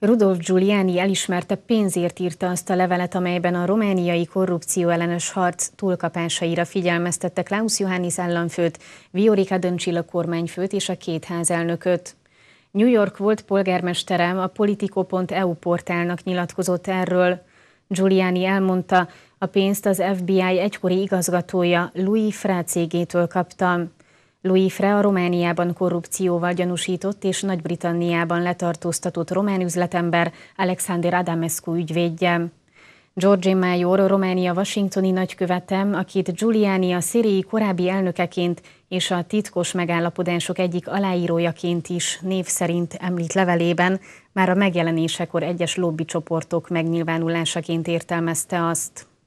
Rudolf Giuliani elismerte pénzért írta azt a levelet, amelyben a romániai korrupció ellenes harc túlkapásaira figyelmeztette Klaus Johannis államfőt, Viorica Döncsilla kormányfőt és a két házelnököt. New York volt polgármesterem a politico.eu portálnak nyilatkozott erről. Giuliani elmondta, a pénzt az FBI egykori igazgatója Louis Frácégétől kaptam. Louis a Romániában korrupcióval gyanúsított és Nagy-Britanniában letartóztatott román üzletember Alexander Adamescu ügyvédje. George Major, Románia washingtoni nagykövetem, akit Giuliani a szériai korábbi elnökeként és a titkos megállapodások egyik aláírójaként is név szerint említ levelében, már a megjelenésekor egyes lobbycsoportok megnyilvánulásaként értelmezte azt.